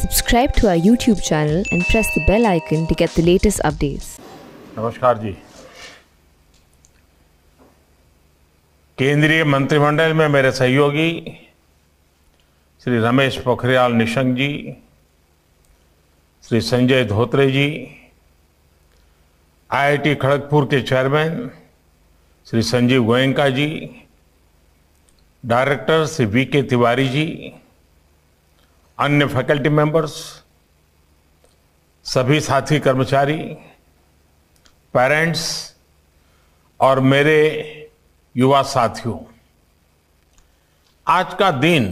Subscribe to our YouTube channel and press the bell icon to get the latest updates. नमस्कार जी केंद्रीय मंत्रिमंडल में मेरे सहयोगी श्री रमेश पोखरियाल निशंक जी श्री संजय धोत्रे जी आईआईटी खड़गपुर के chairman Shri Sanjeev Goenka ji director Shri V K Tiwari जी अन्य फैकल्टी मेंबर्स सभी साथी कर्मचारी पेरेंट्स और मेरे युवा साथियों आज का दिन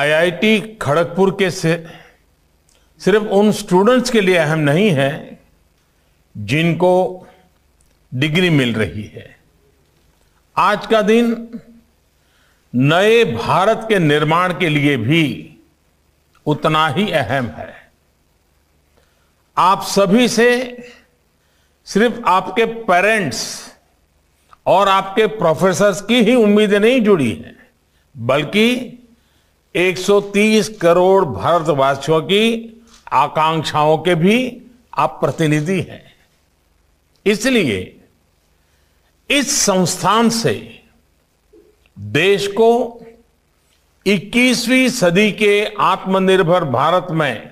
आईआईटी खड़गपुर के से सिर्फ उन स्टूडेंट्स के लिए अहम नहीं है जिनको डिग्री मिल रही है आज का दिन नए भारत के निर्माण के लिए भी उतना ही अहम है आप सभी से सिर्फ आपके पेरेंट्स और आपके प्रोफेसर्स की ही उम्मीदें नहीं जुड़ी हैं बल्कि 130 करोड़ भारतवासियों की आकांक्षाओं के भी आप प्रतिनिधि हैं इसलिए इस संस्थान से देश को 21वीं सदी के आत्मनिर्भर भारत में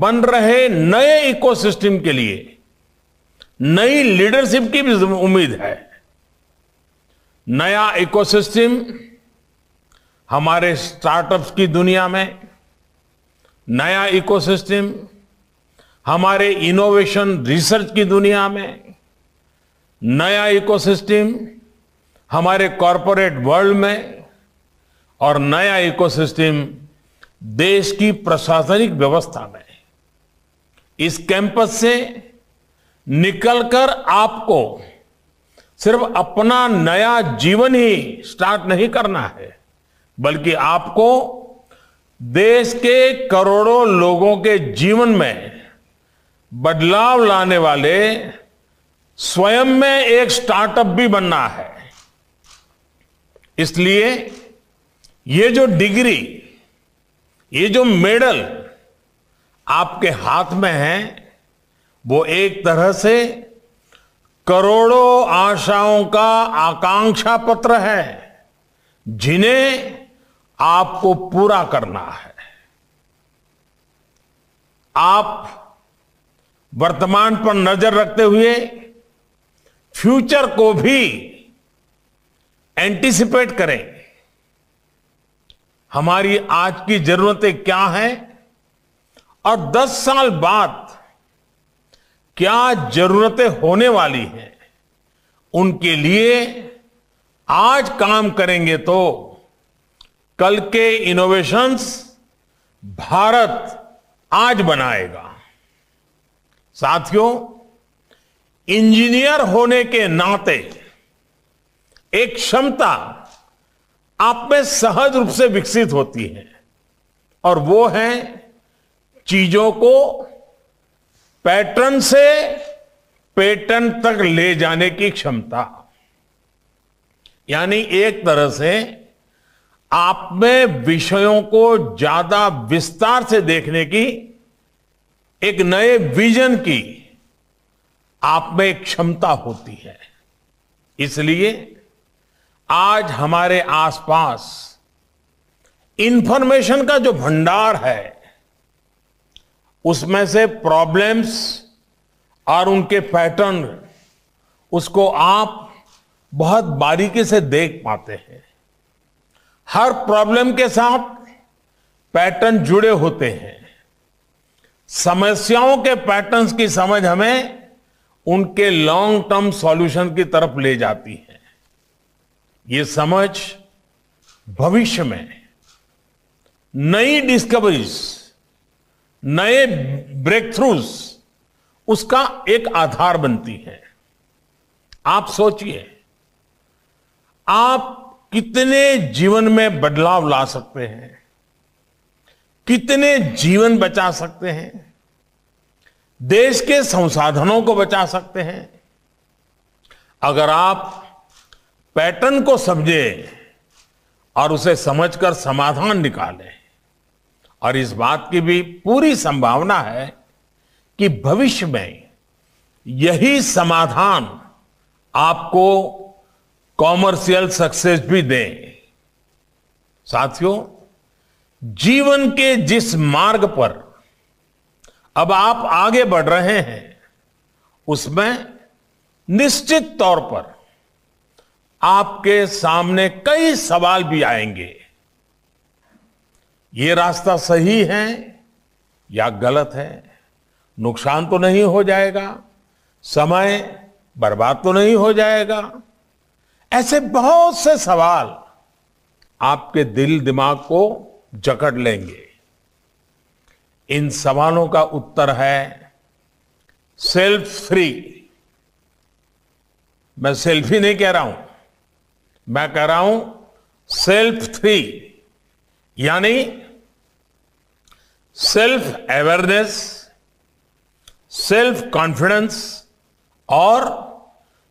बन रहे नए इकोसिस्टम के लिए नई लीडरशिप की भी उम्मीद है नया इकोसिस्टम हमारे स्टार्टअप्स की दुनिया में नया इकोसिस्टम हमारे इनोवेशन रिसर्च की दुनिया में नया इकोसिस्टम हमारे कॉरपोरेट वर्ल्ड में और नया इकोसिस्टम देश की प्रशासनिक व्यवस्था में इस कैंपस से निकलकर आपको सिर्फ अपना नया जीवन ही स्टार्ट नहीं करना है बल्कि आपको देश के करोड़ों लोगों के जीवन में बदलाव लाने वाले स्वयं में एक स्टार्टअप भी बनना है इसलिए ये जो डिग्री ये जो मेडल आपके हाथ में है वो एक तरह से करोड़ों आशाओं का आकांक्षा पत्र है जिन्हें आपको पूरा करना है आप वर्तमान पर नजर रखते हुए फ्यूचर को भी एंटिसिपेट करें हमारी आज की जरूरतें क्या हैं और 10 साल बाद क्या जरूरतें होने वाली हैं उनके लिए आज काम करेंगे तो कल के इनोवेशंस भारत आज बनाएगा साथियों इंजीनियर होने के नाते एक क्षमता आप में सहज रूप से विकसित होती है और वो है चीजों को पैटर्न से पेटर्न तक ले जाने की क्षमता यानी एक तरह से आप में विषयों को ज्यादा विस्तार से देखने की एक नए विजन की आप में एक क्षमता होती है इसलिए आज हमारे आसपास इंफॉर्मेशन का जो भंडार है उसमें से प्रॉब्लम्स और उनके पैटर्न उसको आप बहुत बारीकी से देख पाते हैं हर प्रॉब्लम के साथ पैटर्न जुड़े होते हैं समस्याओं के पैटर्न्स की समझ हमें उनके लॉन्ग टर्म सॉल्यूशन की तरफ ले जाती है ये समझ भविष्य में नई डिस्कवरीज नए ब्रेक थ्रूज उसका एक आधार बनती है आप सोचिए आप कितने जीवन में बदलाव ला सकते हैं कितने जीवन बचा सकते हैं देश के संसाधनों को बचा सकते हैं अगर आप पैटर्न को समझे और उसे समझकर समाधान निकाले और इस बात की भी पूरी संभावना है कि भविष्य में यही समाधान आपको कॉमर्शियल सक्सेस भी दें साथियों जीवन के जिस मार्ग पर अब आप आगे बढ़ रहे हैं उसमें निश्चित तौर पर आपके सामने कई सवाल भी आएंगे ये रास्ता सही है या गलत है नुकसान तो नहीं हो जाएगा समय बर्बाद तो नहीं हो जाएगा ऐसे बहुत से सवाल आपके दिल दिमाग को जकड़ लेंगे इन सवालों का उत्तर है सेल्फ फ्री मैं सेल्फी नहीं कह रहा हूं मैं कह रहा हूं सेल्फ थ्री यानी सेल्फ अवेयरनेस सेल्फ कॉन्फिडेंस और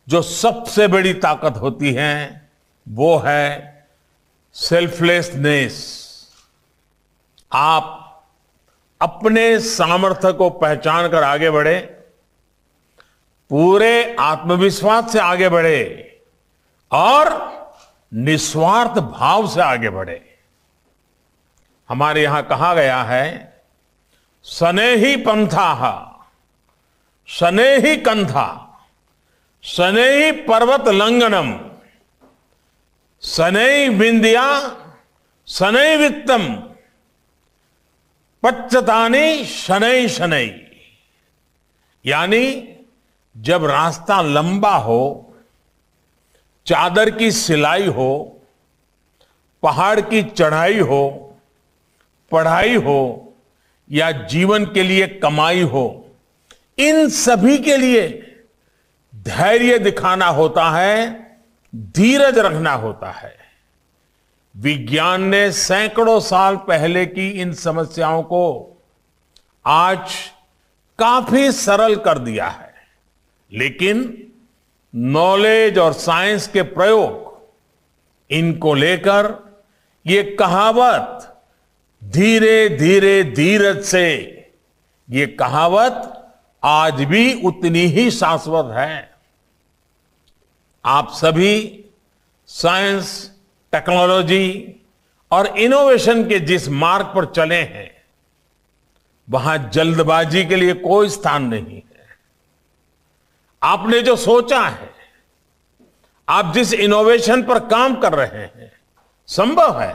जो सबसे बड़ी ताकत होती है वो है सेल्फलेसनेस आप अपने सामर्थ्य को पहचान कर आगे बढ़े पूरे आत्मविश्वास से आगे बढ़े और निस्वार्थ भाव से आगे बढ़े हमारे यहां कहा गया है सने ही पंथा सने ही कंथा सने ही पर्वत लंगनम सने बिंदिया सने वित्तम पच्चतानी शनई शनई यानी जब रास्ता लंबा हो चादर की सिलाई हो पहाड़ की चढ़ाई हो पढ़ाई हो या जीवन के लिए कमाई हो इन सभी के लिए धैर्य दिखाना होता है धीरज रखना होता है विज्ञान ने सैकड़ों साल पहले की इन समस्याओं को आज काफी सरल कर दिया है लेकिन नॉलेज और साइंस के प्रयोग इनको लेकर ये कहावत धीरे धीरे धीरज से ये कहावत आज भी उतनी ही शाश्वत है आप सभी साइंस टेक्नोलॉजी और इनोवेशन के जिस मार्ग पर चले हैं वहां जल्दबाजी के लिए कोई स्थान नहीं आपने जो सोचा है आप जिस इनोवेशन पर काम कर रहे हैं संभव है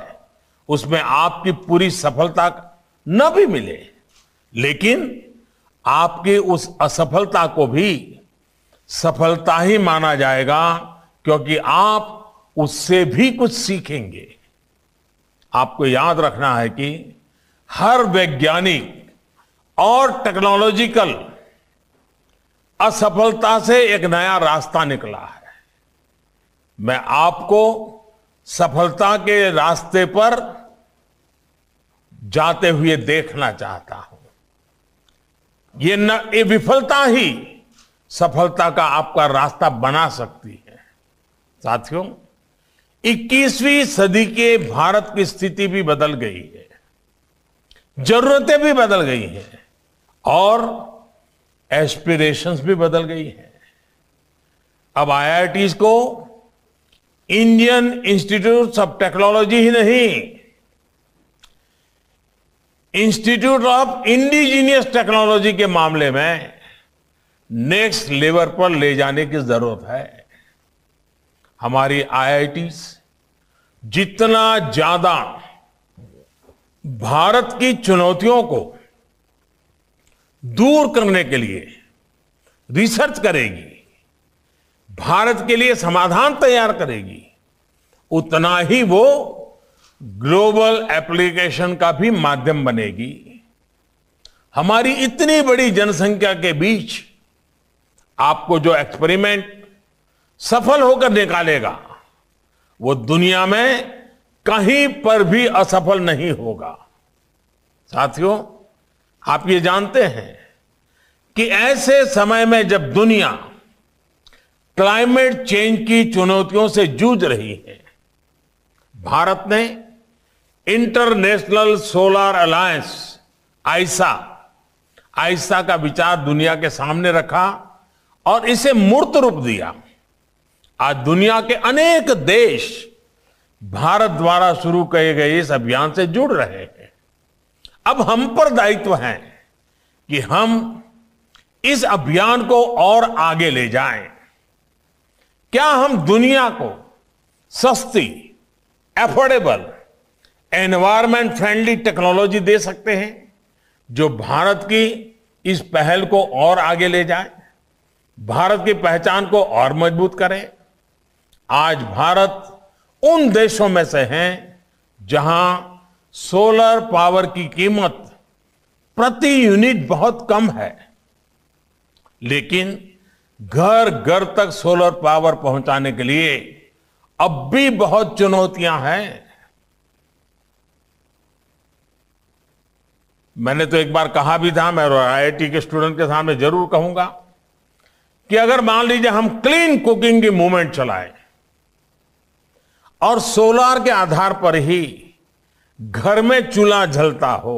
उसमें आपकी पूरी सफलता न भी मिले लेकिन आपकी उस असफलता को भी सफलता ही माना जाएगा क्योंकि आप उससे भी कुछ सीखेंगे आपको याद रखना है कि हर वैज्ञानिक और टेक्नोलॉजिकल असफलता से एक नया रास्ता निकला है मैं आपको सफलता के रास्ते पर जाते हुए देखना चाहता हूं ये न ये विफलता ही सफलता का आपका रास्ता बना सकती है साथियों 21वीं सदी के भारत की स्थिति भी बदल गई है जरूरतें भी बदल गई हैं और एस्पिरेशंस भी बदल गई हैं अब आई को इंडियन इंस्टीट्यूट ऑफ टेक्नोलॉजी ही नहीं इंस्टीट्यूट ऑफ इंडिजीनियस टेक्नोलॉजी के मामले में नेक्स्ट लेवल पर ले जाने की जरूरत है हमारी आई जितना ज्यादा भारत की चुनौतियों को दूर करने के लिए रिसर्च करेगी भारत के लिए समाधान तैयार करेगी उतना ही वो ग्लोबल एप्लीकेशन का भी माध्यम बनेगी हमारी इतनी बड़ी जनसंख्या के बीच आपको जो एक्सपेरिमेंट सफल होकर निकालेगा वो दुनिया में कहीं पर भी असफल नहीं होगा साथियों आप ये जानते हैं कि ऐसे समय में जब दुनिया क्लाइमेट चेंज की चुनौतियों से जूझ रही है भारत ने international solar alliance ISA ISA का विचार दुनिया के सामने रखा और इसे मूर्त रूप दिया आज दुनिया के अनेक देश भारत द्वारा शुरू किए गए इस अभियान से जुड़ रहे हैं अब हम पर दायित्व है कि हम इस अभियान को और आगे ले जाएं। क्या हम दुनिया को सस्ती एफोर्डेबल एनवायरमेंट फ्रेंडली टेक्नोलॉजी दे सकते हैं जो भारत की इस पहल को और आगे ले जाए भारत की पहचान को और मजबूत करें आज भारत उन देशों में से हैं जहां सोलर पावर की कीमत प्रति यूनिट बहुत कम है लेकिन घर घर तक सोलर पावर पहुंचाने के लिए अब भी बहुत चुनौतियां हैं मैंने तो एक बार कहा भी था मैं आईआईटी के स्टूडेंट के सामने जरूर कहूंगा कि अगर मान लीजिए हम क्लीन कुकिंग की मूवमेंट चलाएं और सोलर के आधार पर ही घर में चूल्हा जलता हो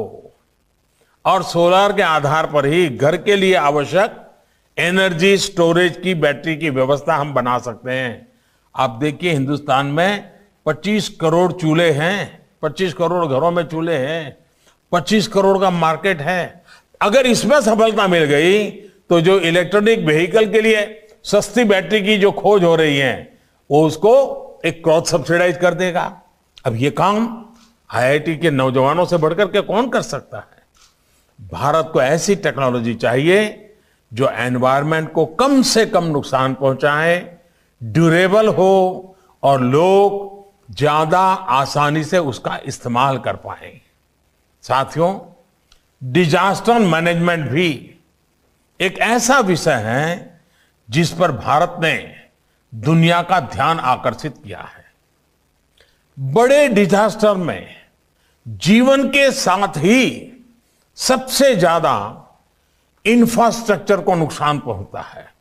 और सोलर के आधार पर ही घर के लिए आवश्यक एनर्जी स्टोरेज की बैटरी की व्यवस्था हम बना सकते हैं आप देखिए हिंदुस्तान में 25 करोड़ चूल्हे हैं 25 करोड़ घरों में चूल्हे हैं 25 करोड़ का मार्केट है अगर इसमें सफलता मिल गई तो जो इलेक्ट्रॉनिक व्हीकल के लिए सस्ती बैटरी की जो खोज हो रही है वो उसको एक क्रॉस सब्सिडाइज कर देगा अब ये काम आईआईटी के नौजवानों से बढ़कर के कौन कर सकता है भारत को ऐसी टेक्नोलॉजी चाहिए जो एनवायरमेंट को कम से कम नुकसान पहुंचाए ड्यूरेबल हो और लोग ज्यादा आसानी से उसका इस्तेमाल कर पाए साथियों डिजास्टर मैनेजमेंट भी एक ऐसा विषय है जिस पर भारत ने दुनिया का ध्यान आकर्षित किया है बड़े डिजास्टर में जीवन के साथ ही सबसे ज्यादा इंफ्रास्ट्रक्चर को नुकसान पहुंचता है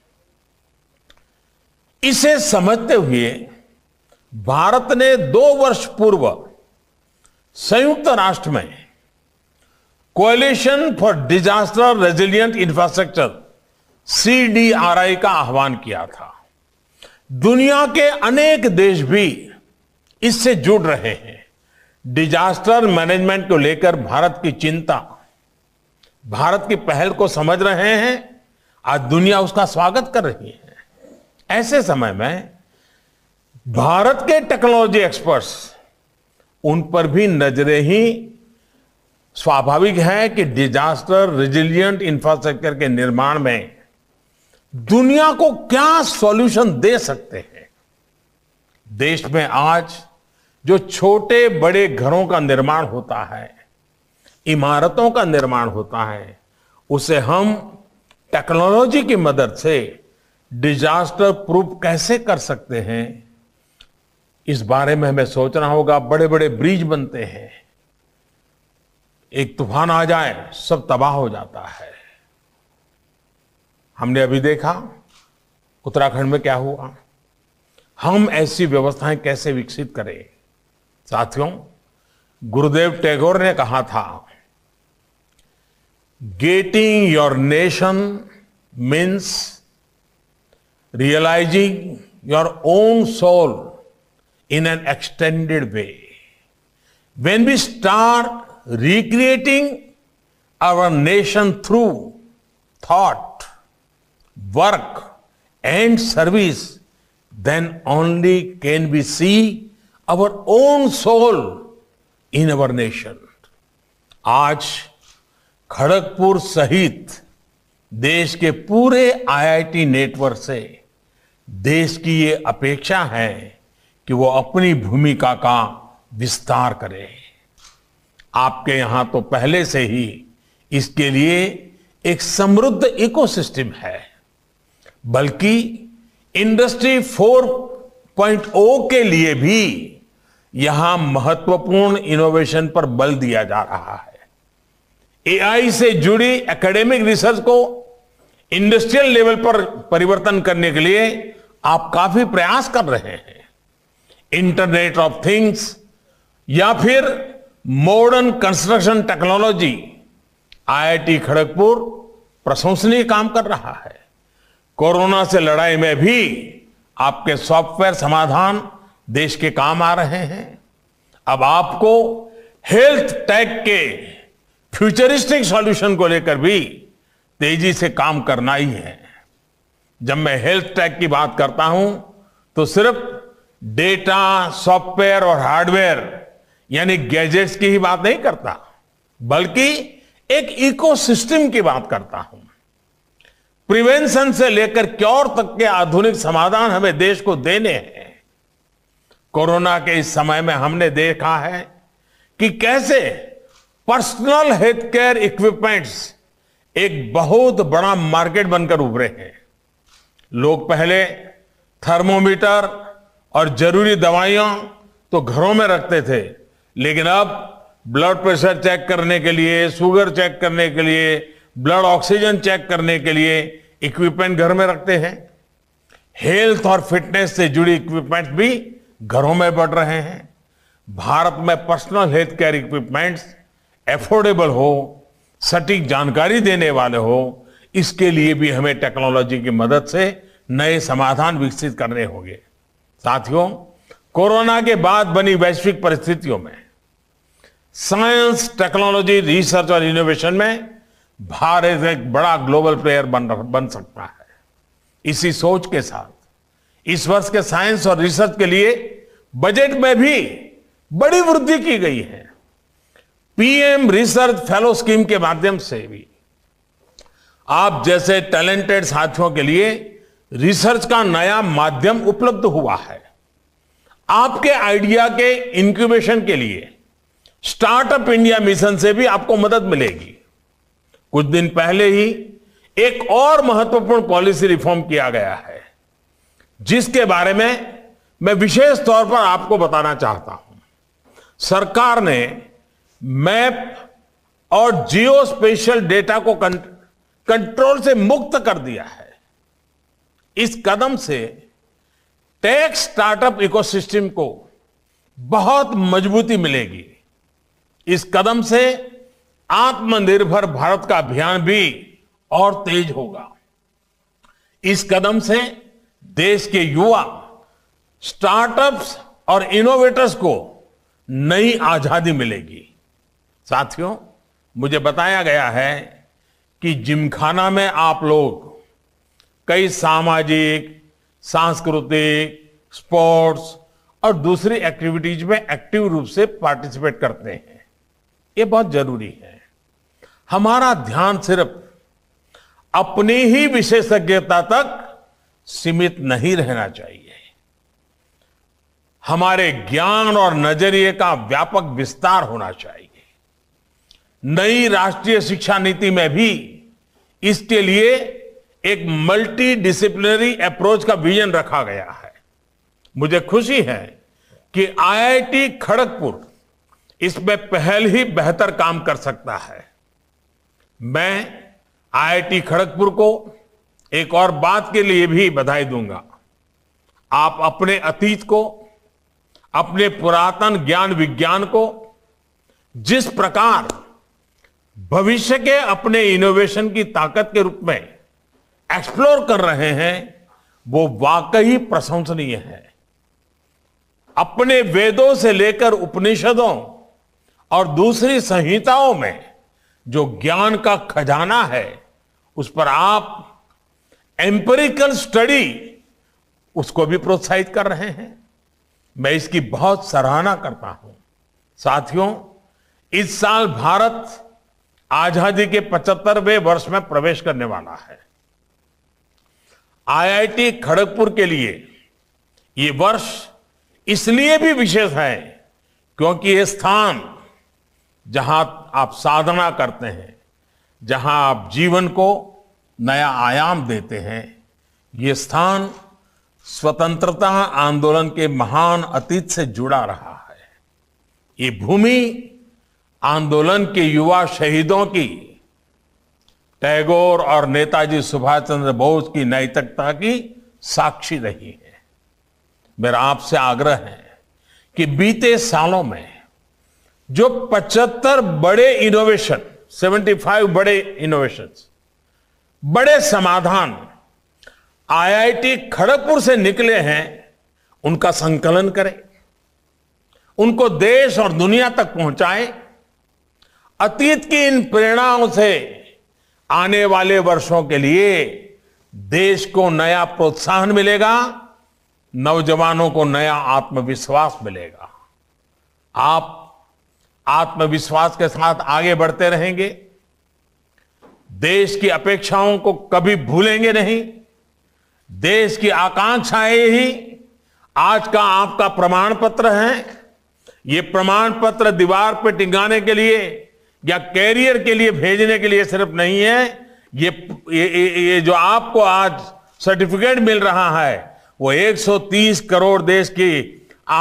इसे समझते हुए भारत ने दो वर्ष पूर्व संयुक्त राष्ट्र में coalition for disaster resilient infrastructure CDRI का आह्वान किया था दुनिया के अनेक देश भी इससे जुड़ रहे हैं डिजास्टर मैनेजमेंट को लेकर भारत की चिंता भारत की पहल को समझ रहे हैं आज दुनिया उसका स्वागत कर रही है ऐसे समय में भारत के टेक्नोलॉजी एक्सपर्ट्स उन पर भी नजरें ही स्वाभाविक है कि डिजास्टर रेजिलियंट इंफ्रास्ट्रक्चर के निर्माण में दुनिया को क्या सॉल्यूशन दे सकते हैं देश में आज जो छोटे बड़े घरों का निर्माण होता है इमारतों का निर्माण होता है उसे हम टेक्नोलॉजी की मदद से डिजास्टर प्रूफ कैसे कर सकते हैं इस बारे में हमें सोचना होगा बड़े बड़े ब्रिज बनते हैं एक तूफान आ जाए सब तबाह हो जाता है हमने अभी देखा उत्तराखंड में क्या हुआ हम ऐसी व्यवस्थाएं कैसे विकसित करें साथियों गुरुदेव टैगोर ने कहा था getting your nation means realising your own soul in an extended way when we start recreating our nation through thought work and service then only can be see our own soul in our nation आज खड़गपुर सहित देश के पूरे IIT network से देश की ये अपेक्षा है कि वो अपनी भूमिका का विस्तार करे आपके यहां तो पहले से ही इसके लिए एक समृद्ध इकोसिस्टम है बल्कि इंडस्ट्री 4.0 के लिए भी यहां महत्वपूर्ण इनोवेशन पर बल दिया जा रहा है एआई से जुड़ी एकेडमिक रिसर्च को इंडस्ट्रियल लेवल पर परिवर्तन करने के लिए आप काफी प्रयास कर रहे हैं इंटरनेट ऑफ थिंग्स या फिर modern construction technology IIT Kharagpur प्रशंसनीय काम कर रहा है कोरोना से लड़ाई में भी आपके सॉफ्टवेयर समाधान देश के काम आ रहे हैं अब आपको हेल्थ टैग के फ्यूचरिस्टिक सॉल्यूशन को लेकर भी तेजी से काम करना ही है जब मैं हेल्थ टैग की बात करता हूं तो सिर्फ डेटा सॉफ्टवेयर और हार्डवेयर यानी गैजेट्स की ही बात नहीं करता बल्कि एक इकोसिस्टम की बात करता हूं प्रिवेंशन से लेकर क्योर तक के आधुनिक समाधान हमें देश को देने हैं कोरोना के इस समय में हमने देखा है कि कैसे पर्सनल हेल्थ केयर इक्विपमेंट्स एक बहुत बड़ा मार्केट बनकर उभरे हैं लोग पहले थर्मोमीटर और जरूरी दवाइयां तो घरों में रखते थे लेकिन अब ब्लड प्रेशर चेक करने के लिए शुगर चेक करने के लिए ब्लड ऑक्सीजन चेक करने के लिए इक्विपमेंट घर में रखते हैं हेल्थ और फिटनेस से जुड़ी इक्विपमेंट भी घरों में बढ़ रहे हैं भारत में personal health care equipments affordable हो सटीक जानकारी देने वाले हो इसके लिए भी हमें टेक्नोलॉजी की मदद से नए समाधान विकसित करने होंगे साथियों कोरोना के बाद बनी वैश्विक परिस्थितियों में साइंस टेक्नोलॉजी रिसर्च और इनोवेशन में भारत एक बड़ा ग्लोबल प्लेयर बन बन सकता है इसी सोच के साथ इस वर्ष के साइंस और रिसर्च के लिए बजट में भी बड़ी वृद्धि की गई है पीएम रिसर्च फेलो स्कीम के माध्यम से भी आप जैसे टैलेंटेड साथियों के लिए रिसर्च का नया माध्यम उपलब्ध हुआ है आपके आइडिया के इंक्यूबेशन के लिए स्टार्टअप इंडिया मिशन से भी आपको मदद मिलेगी कुछ दिन पहले ही एक और महत्वपूर्ण पॉलिसी रिफॉर्म किया गया है जिसके बारे में मैं विशेष तौर पर आपको बताना चाहता हूं सरकार ने मैप और जियो स्पेशल डेटा को कंट्रोल से मुक्त कर दिया है इस कदम से टेक स्टार्टअप इकोसिस्टम को बहुत मजबूती मिलेगी इस कदम से आत्मनिर्भर भारत का अभियान भी और तेज होगा इस कदम से देश के युवा स्टार्टअप्स और इनोवेटर्स को नई आजादी मिलेगी साथियों मुझे बताया गया है कि जिमखाना में आप लोग कई सामाजिक सांस्कृतिक स्पोर्ट्स और दूसरी एक्टिविटीज में एक्टिव रूप से पार्टिसिपेट करते हैं ये बहुत जरूरी है हमारा ध्यान सिर्फ अपनी ही विशेषज्ञता तक सीमित नहीं रहना चाहिए हमारे ज्ञान और नजरिए का व्यापक विस्तार होना चाहिए नई राष्ट्रीय शिक्षा नीति में भी इसके लिए एक मल्टी डिसिप्लिनरी अप्रोच का विजन रखा गया है मुझे खुशी है कि आईआईटी खड़गपुर इसमें पहल ही बेहतर काम कर सकता है मैं आईआईटी खड़गपुर को एक और बात के लिए भी बधाई दूंगा आप अपने अतीत को अपने पुरातन ज्ञान विज्ञान को जिस प्रकार भविष्य के अपने इनोवेशन की ताकत के रूप में एक्सप्लोर कर रहे हैं वो वाकई प्रशंसनीय है अपने वेदों से लेकर उपनिषदों और दूसरी संहिताओं में जो ज्ञान का खजाना है उस पर आप एम्पेरिकल स्टडी उसको भी प्रोत्साहित कर रहे हैं मैं इसकी बहुत सराहना करता हूं साथियों इस साल भारत आजादी के 75वें वर्ष में प्रवेश करने वाला है आईआईटी खड़गपुर के लिए ये वर्ष इसलिए भी विशेष है क्योंकि ये स्थान जहां आप साधना करते हैं जहां आप जीवन को नया आयाम देते हैं ये स्थान स्वतंत्रता आंदोलन के महान अतीत से जुड़ा रहा है ये भूमि आंदोलन के युवा शहीदों की टैगोर और नेताजी सुभाष चंद्र बोस की नैतिकता की साक्षी रही है मेरा आपसे आग्रह है कि बीते सालों में जो 75 बड़े इनोवेशन 75 बड़े इनोवेशंस बड़े समाधान आईआईटी खड़गपुर से निकले हैं उनका संकलन करें उनको देश और दुनिया तक पहुंचाएं अतीत की इन प्रेरणाओं से आने वाले वर्षों के लिए देश को नया प्रोत्साहन मिलेगा नौजवानों को नया आत्मविश्वास मिलेगा आप आत्मविश्वास के साथ आगे बढ़ते रहेंगे देश की अपेक्षाओं को कभी भूलेंगे नहीं देश की आकांक्षाएं ही आज का आपका प्रमाण पत्र है ये प्रमाण पत्र दीवार पर टिंगाने के लिए या कैरियर के लिए भेजने के लिए सिर्फ नहीं है ये ये, ये जो आपको आज सर्टिफिकेट मिल रहा है वो 130 करोड़ देश की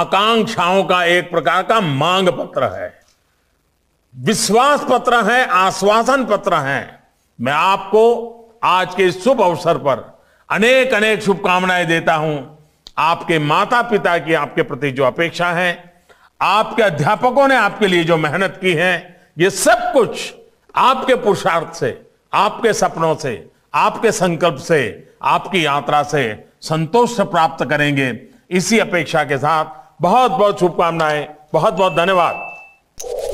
आकांक्षाओं का एक प्रकार का मांग पत्र है विश्वास पत्र है आश्वासन पत्र है मैं आपको आज के शुभ अवसर पर अनेक अनेक शुभकामनाएं देता हूं आपके माता पिता की आपके प्रति जो अपेक्षा है आपके अध्यापकों ने आपके लिए जो मेहनत की है ये सब कुछ आपके पुरुषार्थ से आपके सपनों से आपके संकल्प से आपकी यात्रा से संतोष प्राप्त करेंगे इसी अपेक्षा के साथ बहुत बहुत शुभकामनाएं बहुत बहुत धन्यवाद